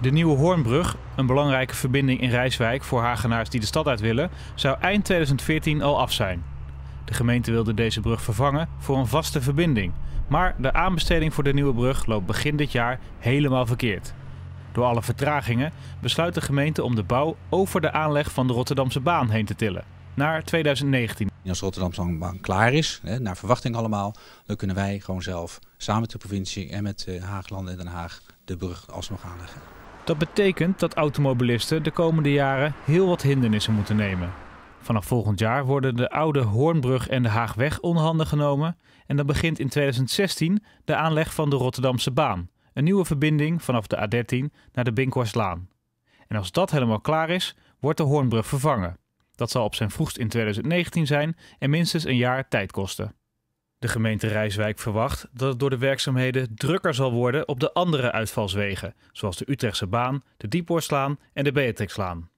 De nieuwe Hoornbrug, een belangrijke verbinding in Rijswijk voor Hagenaars die de stad uit willen, zou eind 2014 al af zijn. De gemeente wilde deze brug vervangen voor een vaste verbinding, maar de aanbesteding voor de nieuwe brug loopt begin dit jaar helemaal verkeerd. Door alle vertragingen besluit de gemeente om de bouw over de aanleg van de Rotterdamse baan heen te tillen, naar 2019. Als Rotterdamse baan klaar is, naar verwachting allemaal, dan kunnen wij gewoon zelf samen met de provincie en met eh, Haaglanden en Den Haag de brug alsnog aanleggen. Dat betekent dat automobilisten de komende jaren heel wat hindernissen moeten nemen. Vanaf volgend jaar worden de oude Hoornbrug en de Haagweg onhanden genomen en dan begint in 2016 de aanleg van de Rotterdamse baan, een nieuwe verbinding vanaf de A13 naar de Binkhorstlaan. En als dat helemaal klaar is, wordt de Hoornbrug vervangen. Dat zal op zijn vroegst in 2019 zijn en minstens een jaar tijd kosten. De gemeente Rijswijk verwacht dat het door de werkzaamheden drukker zal worden op de andere uitvalswegen, zoals de Utrechtse baan, de Dieporslaan en de Beatrixlaan.